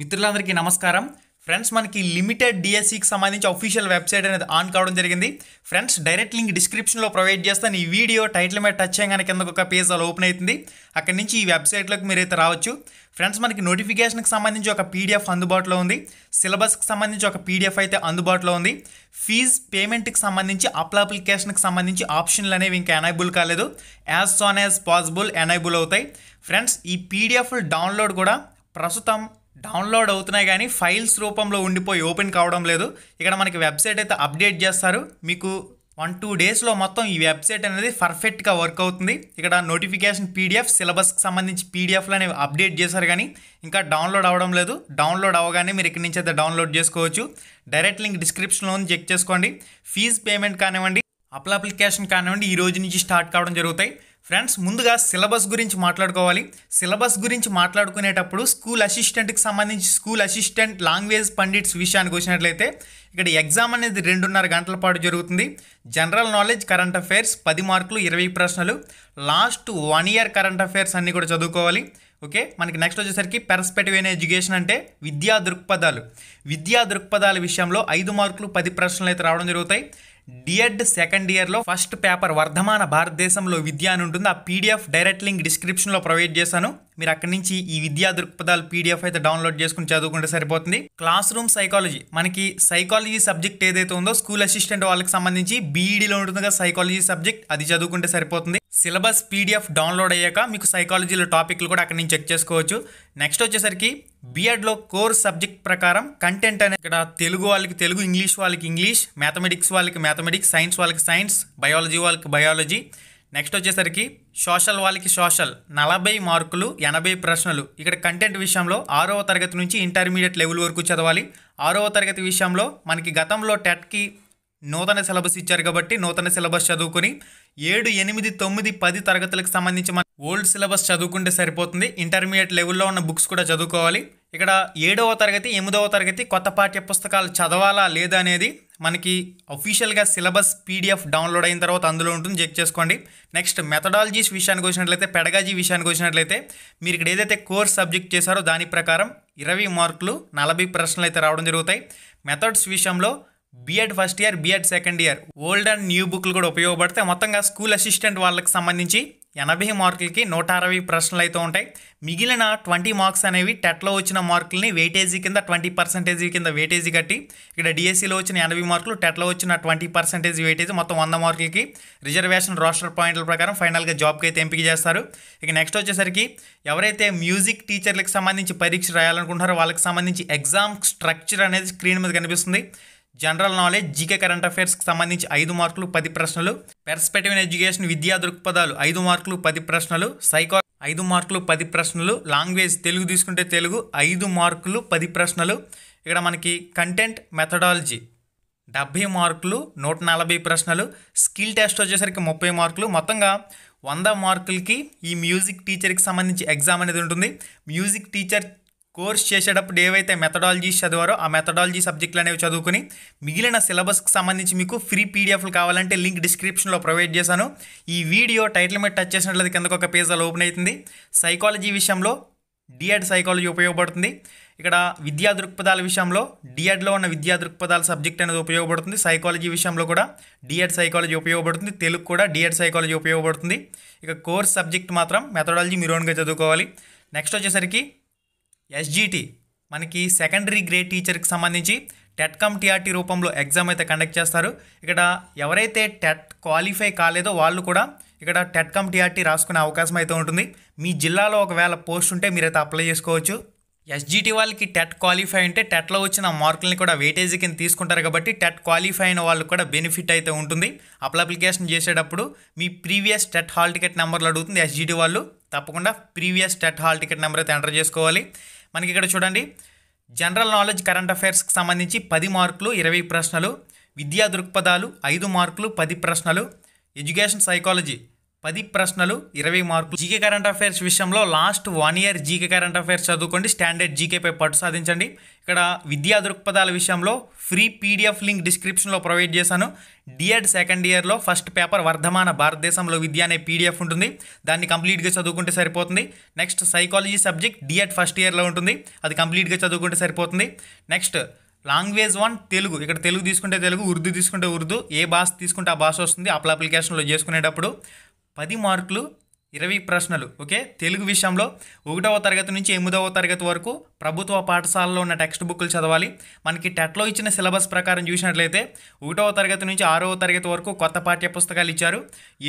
మిత్రులందరికీ నమస్కారం ఫ్రెండ్స్ మనకి లిమిటెడ్ డిఎస్సికి సంబంధించి అఫీషియల్ వెబ్సైట్ అనేది ఆన్ కావడం జరిగింది ఫ్రెండ్స్ డైరెక్ట్ లింక్ డిస్క్రిప్షన్లో ప్రొవైడ్ చేస్తాను ఈ వీడియో టైటిల్ మీద టచ్ చేయగానే కింద ఒక పేజ్ అలా ఓపెన్ అవుతుంది అక్కడి నుంచి ఈ వెబ్సైట్లోకి మీరు అయితే రావచ్చు ఫ్రెండ్స్ మనకి నోటిఫికేషన్కి సంబంధించి ఒక పీడిఎఫ్ అందుబాటులో ఉంది సిలబస్కి సంబంధించి ఒక పీడిఎఫ్ అయితే అందుబాటులో ఉంది ఫీజ్ పేమెంట్కి సంబంధించి అప్ల అప్లికేషన్కి సంబంధించి ఆప్షన్లు అనేవి ఇంకా ఎనైబుల్ కాలేదు as soon as possible enable అవుతాయి ఫ్రెండ్స్ ఈ పీడిఎఫ్ డౌన్లోడ్ కూడా ప్రస్తుతం డౌన్లోడ్ అవుతున్నాయి కానీ ఫైల్స్ రూపంలో ఉండిపోయి ఓపెన్ కావడం లేదు ఇక్కడ మనకి వెబ్సైట్ అయితే అప్డేట్ చేస్తారు మీకు వన్ టూ డేస్లో మొత్తం ఈ వెబ్సైట్ అనేది పర్ఫెక్ట్గా వర్క్ అవుతుంది ఇక్కడ నోటిఫికేషన్ పీడిఎఫ్ సిలబస్కి సంబంధించి పీడిఎఫ్లు అనేవి అప్డేట్ చేశారు కానీ ఇంకా డౌన్లోడ్ అవ్వడం లేదు డౌన్లోడ్ అవ్వగానే మీరు ఇక్కడి నుంచి అయితే డౌన్లోడ్ చేసుకోవచ్చు డైరెక్ట్ లింక్ డిస్క్రిప్షన్లో చెక్ చేసుకోండి ఫీజ్ పేమెంట్ కానివ్వండి అప్ల అప్లికేషన్ కానివ్వండి ఈ రోజు నుంచి స్టార్ట్ కావడం జరుగుతాయి ఫ్రెండ్స్ ముందుగా సిలబస్ గురించి మాట్లాడుకోవాలి సిలబస్ గురించి మాట్లాడుకునేటప్పుడు స్కూల్ అసిస్టెంట్కి సంబంధించి స్కూల్ అసిస్టెంట్ లాంగ్వేజ్ పండిట్స్ విషయానికి వచ్చినట్లయితే ఇక్కడ ఎగ్జామ్ అనేది రెండున్నర గంటల పాటు జరుగుతుంది జనరల్ నాలెడ్జ్ కరెంట్ అఫైర్స్ పది మార్కులు ఇరవై ప్రశ్నలు last one year current affairs అన్నీ కూడా చదువుకోవాలి ఓకే మనకి నెక్స్ట్ వచ్చేసరికి పెర్స్పెక్టివ్ అనే ఎడ్యుకేషన్ అంటే విద్యా దృక్పథాలు విద్యా దృక్పథాల విషయంలో ఐదు మార్కులు పది ప్రశ్నలు అయితే రావడం జరుగుతాయి డిఎడ్ సెకండ్ ఇయర్లో ఫస్ట్ పేపర్ వర్ధమాన భారతదేశంలో విద్య అని ఉంటుంది ఆ పీడిఎఫ్ డైరెక్ట్ లింక్ డిస్క్రిప్షన్లో ప్రొవైడ్ చేశాను మీరు అక్కడి నుంచి ఈ విద్యా దృక్పథాలు పీడిఎఫ్ అయితే డౌన్లోడ్ చేసుకుని చదువుకుంటే సరిపోతుంది క్లాస్ రూమ్ సైకాలజీ మనకి సైకాలజీ సబ్జెక్ట్ ఏదైతే ఉందో స్కూల్ అసిస్టెంట్ వాళ్ళకి సంబంధించి బీఈడీలో e ఉంటుందిగా సైకాలజీ సబ్జెక్ట్ అది చదువుకుంటే సరిపోతుంది సిలబస్ పీడిఎఫ్ డౌన్లోడ్ అయ్యాక మీకు సైకాలజీలో టాపిక్లు కూడా అక్కడ నుంచి చెక్ చేసుకోవచ్చు నెక్స్ట్ వచ్చేసరికి బీఎడ్లో కోర్ సబ్జెక్ట్ ప్రకారం కంటెంట్ అనేది ఇక్కడ తెలుగు వాళ్ళకి తెలుగు ఇంగ్లీష్ వాళ్ళకి ఇంగ్లీష్ మ్యాథమెటిక్స్ వాళ్ళకి మ్యాథమెటిక్స్ సైన్స్ వాళ్ళకి సైన్స్ బయాలజీ వాళ్ళకి బయాలజీ నెక్స్ట్ వచ్చేసరికి సోషల్ వాళ్ళకి సోషల్ నలభై మార్కులు ఎనభై ప్రశ్నలు ఇక్కడ కంటెంట్ విషయంలో ఆరవ తరగతి నుంచి ఇంటర్మీడియట్ లెవెల్ వరకు చదవాలి ఆరవ తరగతి విషయంలో మనకి గతంలో టెట్కి నూతన సిలబస్ ఇచ్చారు కాబట్టి నూతన సిలబస్ చదువుకొని ఏడు ఎనిమిది తొమ్మిది పది తరగతులకు సంబంధించి మన ఓల్డ్ సిలబస్ చదువుకుంటే సరిపోతుంది ఇంటర్మీడియట్ లెవెల్లో ఉన్న బుక్స్ కూడా చదువుకోవాలి ఇక్కడ ఏడవ తరగతి ఎనిమిదవ తరగతి కొత్త పాఠ్య పుస్తకాలు చదవాలా లేదా అనేది మనకి అఫీషియల్గా సిలబస్ పీడిఎఫ్ డౌన్లోడ్ అయిన తర్వాత అందులో ఉంటుంది చెక్ చేసుకోండి నెక్స్ట్ మెథడాలజీస్ విషయానికి వచ్చినట్లయితే పెడగాజీ విషయానికి వచ్చినట్లయితే మీరు ఇక్కడ ఏదైతే కోర్స్ సబ్జెక్ట్ చేశారో దాని ప్రకారం ఇరవై మార్కులు నలభై ప్రశ్నలు అయితే రావడం జరుగుతాయి మెథడ్స్ విషయంలో BEd first year BEd second year old and new బుక్లు కూడా ఉపయోగపడతాయి మొత్తంగా స్కూల్ అసిస్టెంట్ వాళ్ళకి సంబంధించి ఎనభై మార్కులకి నూట అరవై ప్రశ్నలు అయితే ఉంటాయి మిగిలిన ట్వంటీ మార్క్స్ అనేవి టెట్లో వచ్చిన మార్కులని వెయిటేజీ కింద ట్వంటీ పర్సెంటేజ్ కింద వెయిటేజీ కట్టి ఇక్కడ డిఎస్సిలో e వచ్చిన ఎనభై మార్కులు టెట్లో వచ్చిన ట్వంటీ పర్సెంటేజ్ వెయిటేజ్ మొత్తం వంద మార్కులకి రిజర్వేషన్ రోస్టర్ పాయింట్ల ప్రకారం ఫైనల్గా జాబ్కి అయితే ఎంపిక చేస్తారు ఇక నెక్స్ట్ వచ్చేసరికి ఎవరైతే మ్యూజిక్ టీచర్లకు సంబంధించి పరీక్ష రాయాలనుకుంటున్నారో వాళ్ళకి సంబంధించి ఎగ్జామ్ స్ట్రక్చర్ అనేది స్క్రీన్ మీద కనిపిస్తుంది జనరల్ నాలెడ్జ్ జీకే కరెంట్ అఫైర్స్కి సంబంధించి ఐదు మార్కులు పది ప్రశ్నలు పెర్స్పెక్టివ్ ఇన్ ఎడ్యుకేషన్ విద్యా దృక్పథాలు ఐదు మార్కులు పది ప్రశ్నలు సైకా ఐదు మార్కులు పది ప్రశ్నలు లాంగ్వేజ్ తెలుగు తీసుకుంటే తెలుగు ఐదు మార్కులు పది ప్రశ్నలు ఇక్కడ మనకి కంటెంట్ మెథడాలజీ డెబ్భై మార్కులు నూట నలభై ప్రశ్నలు స్కిల్ టెస్ట్ వచ్చేసరికి ముప్పై మార్కులు మొత్తంగా వంద మార్కులకి ఈ మ్యూజిక్ టీచర్కి సంబంధించి ఎగ్జామ్ అనేది ఉంటుంది మ్యూజిక్ టీచర్ కోర్స్ చేసేటప్పుడు ఏవైతే మెథడాలజీస్ చదివారో ఆ మెథడాలజీ సబ్జెక్టులు అనేవి చదువుకుని మిగిలిన సిలబస్కి సంబంధించి మీకు ఫ్రీ పీడిఎఫ్లు కావాలంటే లింక్ డిస్క్రిప్షన్లో ప్రొవైడ్ చేశాను ఈ వీడియో టైటిల్ మీద టచ్ చేసినట్లయితే కిందకు ఒక పేజ్ ఓపెన్ అవుతుంది సైకాలజీ విషయంలో డిఎడ్ సైకాలజీ ఉపయోగపడుతుంది ఇక్కడ విద్యా దృక్పథాల విషయంలో డిఎడ్లో ఉన్న విద్యా దృక్పథాల సబ్జెక్ట్ అనేది ఉపయోగపడుతుంది సైకాలజీ విషయంలో కూడా డిఎడ్ సైకాలజీ ఉపయోగపడుతుంది తెలుగు కూడా డిఎడ్ సైకాలజీ ఉపయోగపడుతుంది ఇక కోర్స్ సబ్జెక్ట్ మాత్రం మెథడాలజీ మీరు ఓన్గా చదువుకోవాలి నెక్స్ట్ వచ్చేసరికి ఎస్జిటి మనకి సెకండరీ గ్రేడ్ టీచర్కి సంబంధించి టెట్కమ్ టీఆర్టీ రూపంలో ఎగ్జామ్ అయితే కండక్ట్ చేస్తారు ఇక్కడ ఎవరైతే టెట్ క్వాలిఫై కాలేదో వాళ్ళు కూడా ఇక్కడ టెట్కమ్ టీఆర్టీ రాసుకునే అవకాశం అయితే ఉంటుంది మీ జిల్లాలో ఒకవేళ పోస్ట్ ఉంటే మీరైతే అప్లై చేసుకోవచ్చు ఎస్జిటి వాళ్ళకి టెట్ క్వాలిఫై అంటే టెట్లో వచ్చిన మార్కులని కూడా వెయిటేజ్ కింద తీసుకుంటారు కాబట్టి టెట్ క్వాలిఫై అయిన వాళ్ళకి కూడా బెనిఫిట్ అయితే ఉంటుంది అప్లై అప్లికేషన్ చేసేటప్పుడు మీ ప్రీవియస్ టెట్ హాల్ టికెట్ నెంబర్లు అడుగుతుంది ఎస్జిటి వాళ్ళు తప్పకుండా previous TET hall ticket number అయితే ఎంటర్ చేసుకోవాలి మనకి ఇక్కడ చూడండి జనరల్ నాలెడ్జ్ కరెంట్ అఫైర్స్కి సంబంధించి పది మార్కులు ఇరవై ప్రశ్నలు విద్యా దృక్పథాలు ఐదు మార్కులు పది ప్రశ్నలు ఎడ్యుకేషన్ సైకాలజీ పది ప్రశ్నలు ఇరవై మార్కులు జీకే కరెంట్ అఫైర్స్ విషయంలో last one year GK current affairs చదువుకోండి స్టాండర్డ్ జీకేపై పట్టు సాధించండి ఇక్కడ విద్యా దృక్పథాల విషయంలో ఫ్రీ పీడిఎఫ్ లింక్ డిస్క్రిప్షన్లో ప్రొవైడ్ చేశాను డిఎడ్ సెకండ్ ఇయర్లో ఫస్ట్ పేపర్ వర్ధమాన భారతదేశంలో విద్య అనే పీడిఎఫ్ ఉంటుంది దాన్ని కంప్లీట్గా చదువుకుంటే సరిపోతుంది next psychology subject DEd first ఇయర్లో ఉంటుంది అది కంప్లీట్గా చదువుకుంటే సరిపోతుంది నెక్స్ట్ లాంగ్వేజ్ వన్ తెలుగు ఇక్కడ తెలుగు తీసుకుంటే తెలుగు ఉర్దూ తీసుకుంటే ఉర్దూ ఏ భాష తీసుకుంటే ఆ భాష వస్తుంది అప్ల అప్లికేషన్లో చేసుకునేటప్పుడు పది మార్కులు ఇరవై ప్రశ్నలు ఓకే తెలుగు విషయంలో ఒకటవ తరగతి నుంచి ఎనిమిదవ తరగతి వరకు ప్రభుత్వ పాఠశాలలో ఉన్న టెక్స్ట్ బుక్లు చదవాలి మనకి టెట్లో ఇచ్చిన సిలబస్ ప్రకారం చూసినట్లయితే ఒకటవ తరగతి నుంచి ఆరవ తరగతి వరకు కొత్త పాఠ్యపుస్తకాలు ఇచ్చారు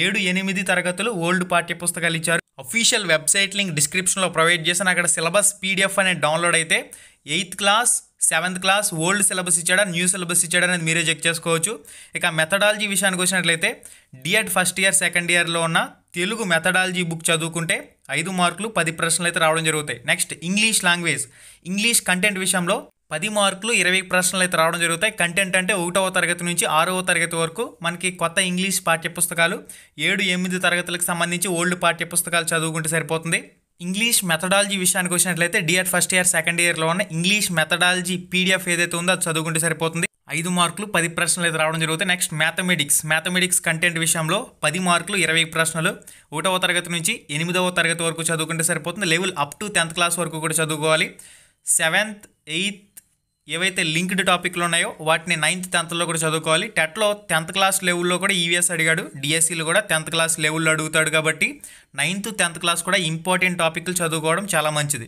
ఏడు ఎనిమిది తరగతులు ఓల్డ్ పాఠ్యపుస్తకాలు ఇచ్చారు అఫీషియల్ వెబ్సైట్ లింక్ డిస్క్రిప్షన్లో ప్రొవైడ్ చేసిన అక్కడ సిలబస్ పీడిఎఫ్ అనేది డౌన్లోడ్ అయితే eighth class seventh class old syllabus ఇచ్చాడా న్యూ సిలబస్ ఇచ్చాడా అనేది మీరే చెక్ చేసుకోవచ్చు ఇక మెథడాలజీ విషయానికి వచ్చినట్లయితే డిఎడ్ ఫస్ట్ ఇయర్ సెకండ్ ఇయర్లో ఉన్న తెలుగు మెథడాలజీ బుక్ చదువుకుంటే ఐదు మార్కులు పది ప్రశ్నలు అయితే రావడం జరుగుతాయి next English language English content విషయంలో పది మార్కులు ఇరవై ప్రశ్నలు అయితే రావడం జరుగుతాయి కంటెంట్ అంటే ఒకటవ తరగతి నుంచి ఆరవ తరగతి వరకు మనకి కొత్త ఇంగ్లీష్ పాఠ్యపుస్తకాలు ఏడు ఎనిమిది తరగతులకు సంబంధించి ఓల్డ్ పాఠ్యపుస్తకాలు చదువుకుంటే సరిపోతుంది ఇంగ్లీష్ మెథడాలజీ విషయానికి వచ్చినట్లయితే డిఎడ్ ఫస్ట్ ఇయర్ సెకండ్ ఇయర్లో ఉన్న ఇంగ్లీష్ మెథడాలజీ పీడిఎఫ్ ఏదైతే ఉందో అది చదువుకుంటే సరిపోతుంది ఐదు మార్కులు పది ప్రశ్నలు అయితే రావడం జరుగుతాయి నెక్స్ట్ మ్యాథమెటిక్స్ మ్యాథమెటిక్స్ కంటెంట్ విషయంలో పది మార్కులు ఇరవై ప్రశ్నలు ఒకటవ తరగతి నుంచి ఎనిమిదవ తరగతి వరకు చదువుకుంటే సరిపోతుంది level up to tenth class వరకు కూడా చదువుకోవాలి సెవెంత్ ఎయిత్ ఏవైతే లింక్డ్ టాపిక్లు ఉన్నాయో వాటిని నైన్త్ టెన్త్లో కూడా చదువుకోవాలి టెట్లో టెన్త్ క్లాస్ లెవెల్లో కూడా ఈవీఎస్ e అడిగాడు డిఎస్సీలు e కూడా టెన్త్ క్లాస్ లెవెల్లో అడుగుతాడు కాబట్టి నైన్త్ టెన్త్ క్లాస్ కూడా ఇంపార్టెంట్ టాపిక్లు చదువుకోవడం చాలా మంచిది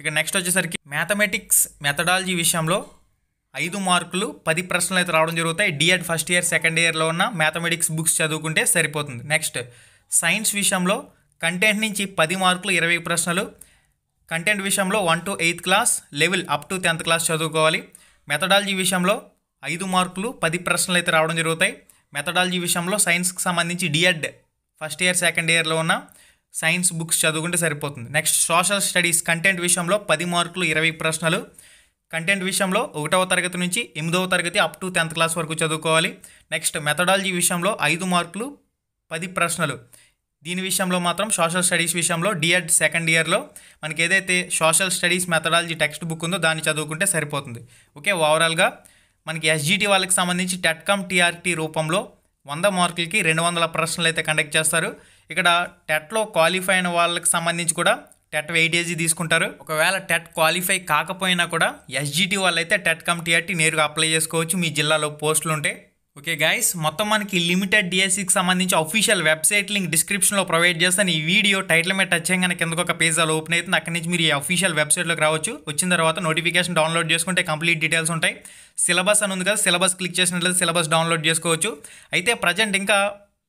ఇక నెక్స్ట్ వచ్చేసరికి మ్యాథమెటిక్స్ మెథడాలజీ విషయంలో ఐదు మార్కులు పది ప్రశ్నలు అయితే రావడం జరుగుతాయి డిఎడ్ ఫస్ట్ ఇయర్ సెకండ్ ఇయర్లో ఉన్న మ్యాథమెటిక్స్ బుక్స్ చదువుకుంటే సరిపోతుంది నెక్స్ట్ సైన్స్ విషయంలో కంటెంట్ నుంచి పది మార్కులు ఇరవై ప్రశ్నలు కంటెంట్ విషయంలో one to eighth class level up to tenth class చదువుకోవాలి మెథడాలజీ విషయంలో ఐదు మార్కులు పది ప్రశ్నలు అయితే రావడం జరుగుతాయి మెథడాలజీ విషయంలో సైన్స్కి సంబంధించి డిఎడ్ ఫస్ట్ ఇయర్ సెకండ్ ఇయర్లో ఉన్న సైన్స్ బుక్స్ చదువుకుంటే సరిపోతుంది నెక్స్ట్ సోషల్ స్టడీస్ కంటెంట్ విషయంలో పది మార్కులు ఇరవై ప్రశ్నలు కంటెంట్ విషయంలో ఒకటవ తరగతి నుంచి ఎనిమిదవ తరగతి అప్ టు టెన్త్ క్లాస్ వరకు చదువుకోవాలి నెక్స్ట్ మెథడాలజీ విషయంలో ఐదు మార్కులు పది ప్రశ్నలు దీని విషయంలో మాత్రం సోషల్ స్టడీస్ విషయంలో డిఎడ్ సెకండ్ ఇయర్లో మనకి ఏదైతే social studies methodology text book ఉందో దాన్ని చదువుకుంటే సరిపోతుంది ఓకే ఓవరాల్గా మనకి ఎస్జిటి వాళ్ళకి సంబంధించి టెట్కమ్ టీఆర్టీ రూపంలో వంద మార్కులకి రెండు వందల ప్రశ్నలు అయితే కండక్ట్ చేస్తారు ఇక్కడ టెట్లో క్వాలిఫై అయిన వాళ్ళకి సంబంధించి కూడా టెట్ వెయిటేజీ తీసుకుంటారు ఒకవేళ టెట్ క్వాలిఫై కాకపోయినా కూడా ఎస్జిటి వాళ్ళైతే టెట్ టీఆర్టీ నేరుగా అప్లై చేసుకోవచ్చు మీ జిల్లాలో పోస్టులు ఉంటే ఓకే గైస్ మొత్తం మనకి లిమిటెడ్ డిఎస్సికి సంబంధించి అఫీషియల్ వెబ్సైట్ లింక్ డిస్క్రిప్షన్లో ప్రొవైడ్ చేస్తాను ఈ వీడియో టైటిల్ మీద టచ్ చేయగా కిందకు ఒక పేజ్ అలా ఓపెన్ అవుతుంది అక్కడి నుంచి మీరు ఈ అఫీషియల్ వెబ్సైట్లోకి రావచ్చు వచ్చిన తర్వాత నోటిఫికేషన్ డౌన్లోడ్ చేసుకుంటే కంప్లీట్ డీటెయిల్స్ ఉంటాయి సిలబస్ అని ఉంది కదా సిలబస్ క్లిక్ చేసినట్లయితే సిలబస్ డౌన్లోడ్ చేసుకోవచ్చు అయితే ప్రజెంట్ ఇంకా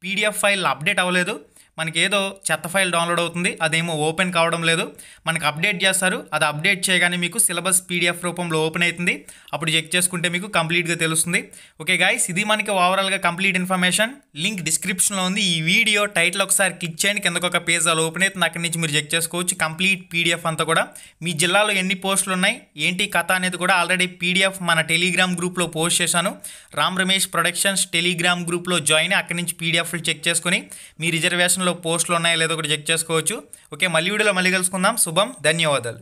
పీడిఎఫ్ ఫైల్ అప్డేట్ అవ్వలేదు మనకి ఏదో చెత్త ఫైల్ డౌన్లోడ్ అవుతుంది అదేమో ఓపెన్ కావడం లేదు మనకి అప్డేట్ చేస్తారు అది అప్డేట్ చేయగానే మీకు సిలబస్ పీడిఎఫ్ రూపంలో ఓపెన్ అవుతుంది అప్పుడు చెక్ చేసుకుంటే మీకు కంప్లీట్గా తెలుస్తుంది ఓకే గాయస్ ఇది మనకి ఓవరాల్గా కంప్లీట్ ఇన్ఫర్మేషన్ లింక్ డిస్క్రిప్షన్లో ఉంది ఈ వీడియో టైటిల్ ఒకసారి క్లిక్ చేయండి కిందకొక పేజ్ అలా ఓపెన్ అవుతుంది అక్కడి నుంచి మీరు చెక్ చేసుకోవచ్చు కంప్లీట్ పీడిఎఫ్ అంతా కూడా మీ జిల్లాలో ఎన్ని పోస్టులు ఉన్నాయి ఏంటి కథ అనేది కూడా ఆల్రెడీ పీడిఎఫ్ మన టెలిగ్రామ్ గ్రూప్లో పోస్ట్ చేశాను రామ్ రమేష్ ప్రొడక్షన్స్ టెలిగ్రామ్ గ్రూప్లో జాయిన్ అక్కడి నుంచి పీడిఎఫ్లు చెక్ చేసుకుని మీ రిజర్వేషన్ డిస్క్రిప్షన్లో పోస్టులు ఉన్నాయో లేదో ఒకటి చెక్ చేసుకోవచ్చు ఓకే మళ్ళీ వీడియోలో మళ్ళీ కలుసుకుందాం శుభం ధన్యవాదాలు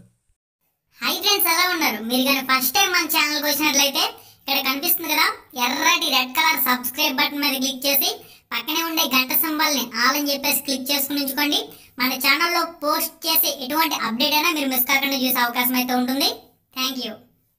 హై ఫ్రెండ్స్ ఎలా ఉన్నారు మీరు కానీ ఫస్ట్ టైం మన ఛానల్కి వచ్చినట్లయితే ఇక్కడ కనిపిస్తుంది కదా ఎర్రటి రెడ్ కలర్ సబ్స్క్రైబ్ బటన్ మీద క్లిక్ చేసి పక్కనే ఉండే గంట సింబల్ని ఆల్ అని చెప్పేసి క్లిక్ చేసుకుని ఉంచుకోండి మన ఛానల్లో పోస్ట్ చేసే ఎటువంటి అప్డేట్ అయినా మీరు మిస్ కాకుండా చూసే అవకాశం అయితే ఉంటుంది థ్యాంక్ యూ